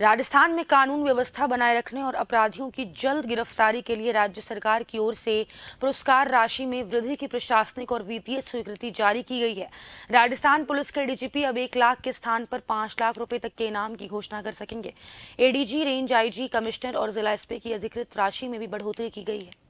राजस्थान में कानून व्यवस्था बनाए रखने और अपराधियों की जल्द गिरफ्तारी के लिए राज्य सरकार की ओर से पुरस्कार राशि में वृद्धि की प्रशासनिक और वित्तीय स्वीकृति जारी की गई है राजस्थान पुलिस के डीजीपी अब एक लाख के स्थान पर पांच लाख रुपए तक के इनाम की घोषणा कर सकेंगे एडीजी रेंज आईजी कमिश्नर और जिला एसपी की अधिकृत राशि में भी बढ़ोतरी की गई है